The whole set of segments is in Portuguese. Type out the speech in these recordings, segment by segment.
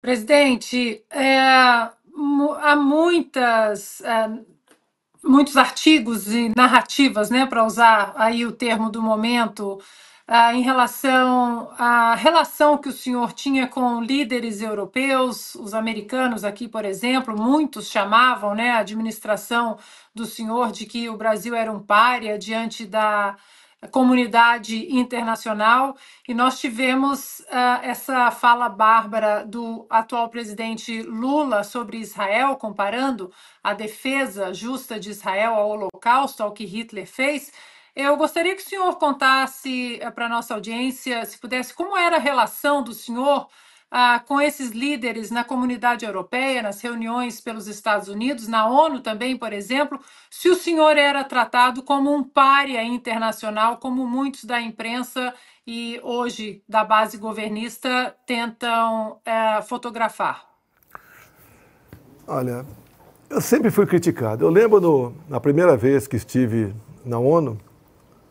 Presidente, é, há muitas, é, muitos artigos e narrativas, né, para usar aí o termo do momento, é, em relação à relação que o senhor tinha com líderes europeus, os americanos aqui, por exemplo, muitos chamavam né, a administração do senhor de que o Brasil era um párea diante da comunidade internacional e nós tivemos uh, essa fala bárbara do atual presidente Lula sobre Israel, comparando a defesa justa de Israel ao Holocausto, ao que Hitler fez. Eu gostaria que o senhor contasse eh, para a nossa audiência, se pudesse, como era a relação do senhor ah, com esses líderes na comunidade europeia, nas reuniões pelos Estados Unidos, na ONU também, por exemplo, se o senhor era tratado como um pária internacional, como muitos da imprensa e hoje da base governista tentam é, fotografar? Olha, eu sempre fui criticado. Eu lembro no, na primeira vez que estive na ONU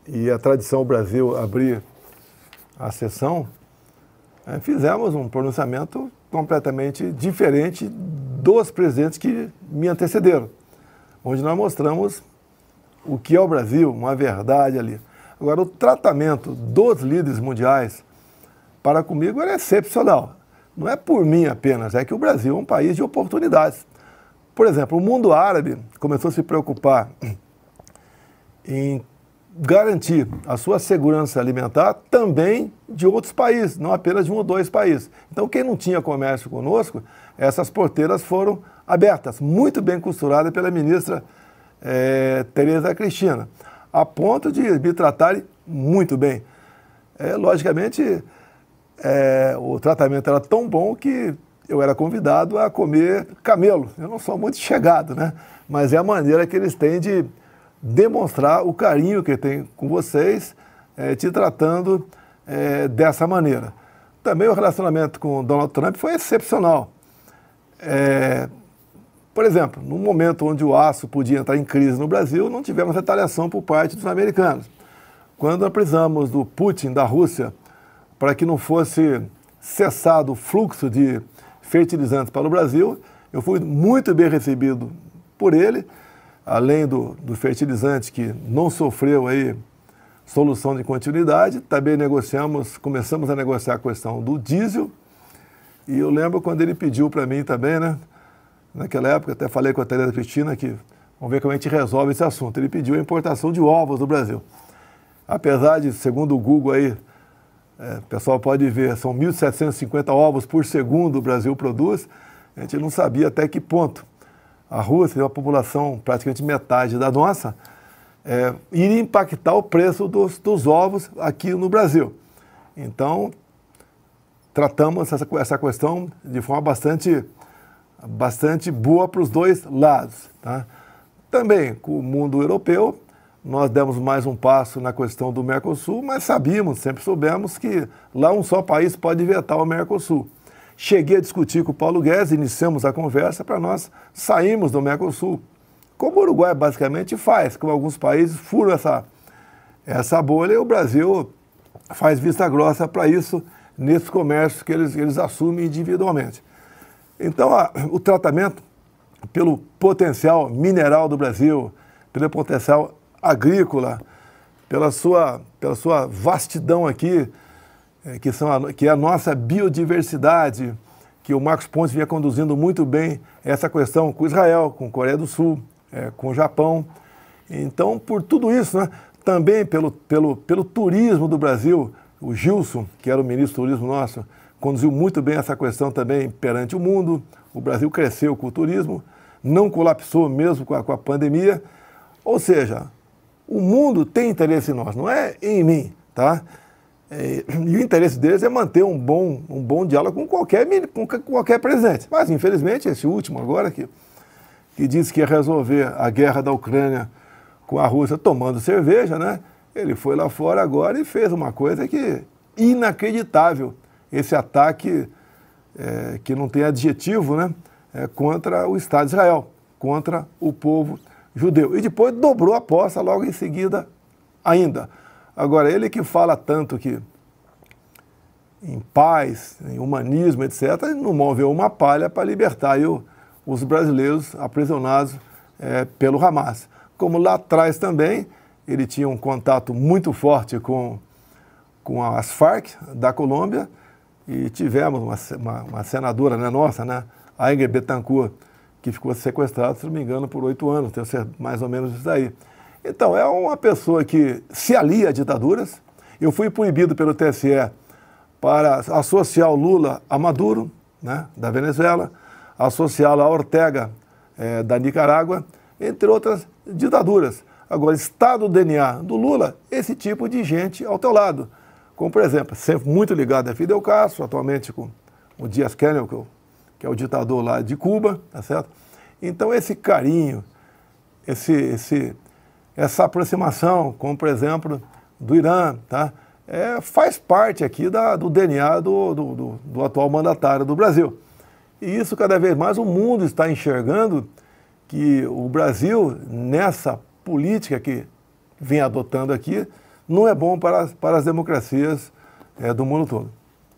e a tradição Brasil abrir a sessão, é, fizemos um pronunciamento completamente diferente dos presidentes que me antecederam, onde nós mostramos o que é o Brasil, uma verdade ali. Agora, o tratamento dos líderes mundiais para comigo era excepcional. Não é por mim apenas, é que o Brasil é um país de oportunidades. Por exemplo, o mundo árabe começou a se preocupar em garantir a sua segurança alimentar também de outros países, não apenas de um ou dois países. Então, quem não tinha comércio conosco, essas porteiras foram abertas, muito bem costuradas pela ministra é, Tereza Cristina, a ponto de me tratarem muito bem. É, logicamente, é, o tratamento era tão bom que eu era convidado a comer camelo. Eu não sou muito chegado, né? Mas é a maneira que eles têm de demonstrar o carinho que tem com vocês, é, te tratando é, dessa maneira. Também o relacionamento com Donald Trump foi excepcional. É, por exemplo, no momento onde o aço podia entrar em crise no Brasil, não tivemos retaliação por parte dos americanos. Quando precisamos do Putin, da Rússia, para que não fosse cessado o fluxo de fertilizantes para o Brasil, eu fui muito bem recebido por ele além do, do fertilizante que não sofreu aí solução de continuidade, também negociamos, começamos a negociar a questão do diesel. E eu lembro quando ele pediu para mim também, né? Naquela época, até falei com a Tereza Cristina que vamos ver como a gente resolve esse assunto. Ele pediu a importação de ovos do Brasil. Apesar de, segundo o Google aí, é, o pessoal pode ver, são 1.750 ovos por segundo o Brasil produz, a gente não sabia até que ponto a Rússia, uma população praticamente metade da nossa, é, iria impactar o preço dos, dos ovos aqui no Brasil. Então, tratamos essa, essa questão de forma bastante, bastante boa para os dois lados. Tá? Também com o mundo europeu, nós demos mais um passo na questão do Mercosul, mas sabíamos, sempre soubemos que lá um só país pode vetar o Mercosul. Cheguei a discutir com o Paulo Guedes, iniciamos a conversa para nós sairmos do Mercosul, como o Uruguai basicamente faz, como alguns países furam essa, essa bolha e o Brasil faz vista grossa para isso nesses comércios que eles, eles assumem individualmente. Então, a, o tratamento pelo potencial mineral do Brasil, pelo potencial agrícola, pela sua, pela sua vastidão aqui, é, que, são a, que é a nossa biodiversidade, que o Marcos Pontes vinha conduzindo muito bem essa questão com Israel, com Coreia do Sul, é, com o Japão. Então, por tudo isso, né, também pelo, pelo, pelo turismo do Brasil, o Gilson, que era o ministro do turismo nosso, conduziu muito bem essa questão também perante o mundo. O Brasil cresceu com o turismo, não colapsou mesmo com a, com a pandemia. Ou seja, o mundo tem interesse em nós, não é em mim, tá? É, e o interesse deles é manter um bom, um bom diálogo com qualquer, com qualquer presidente. Mas, infelizmente, esse último agora que, que disse que ia resolver a guerra da Ucrânia com a Rússia tomando cerveja, né? Ele foi lá fora agora e fez uma coisa que inacreditável. Esse ataque é, que não tem adjetivo, né? É, contra o Estado de Israel, contra o povo judeu. E depois dobrou a aposta logo em seguida ainda. Agora, ele que fala tanto que em paz, em humanismo, etc., não moveu uma palha para libertar eu, os brasileiros aprisionados é, pelo Hamas. Como lá atrás também, ele tinha um contato muito forte com, com as Farc da Colômbia, e tivemos uma, uma, uma senadora né, nossa, né, a Ingrid Betancourt, que ficou sequestrada, se não me engano, por oito anos, mais ou menos isso aí. Então, é uma pessoa que se alia a ditaduras. Eu fui proibido pelo TSE para associar o Lula a Maduro, né, da Venezuela, associá-lo a Ortega, é, da Nicarágua, entre outras ditaduras. Agora, está no DNA do Lula esse tipo de gente ao teu lado. Como, por exemplo, sempre muito ligado a Fidel Castro, atualmente com o Dias Canel, é que é o ditador lá de Cuba, tá certo? Então, esse carinho, esse, esse essa aproximação, como por exemplo do Irã, tá? É, faz parte aqui da, do DNA do, do, do, do atual mandatário do Brasil. E isso cada vez mais o mundo está enxergando que o Brasil, nessa política que vem adotando aqui, não é bom para, para as democracias é, do mundo todo.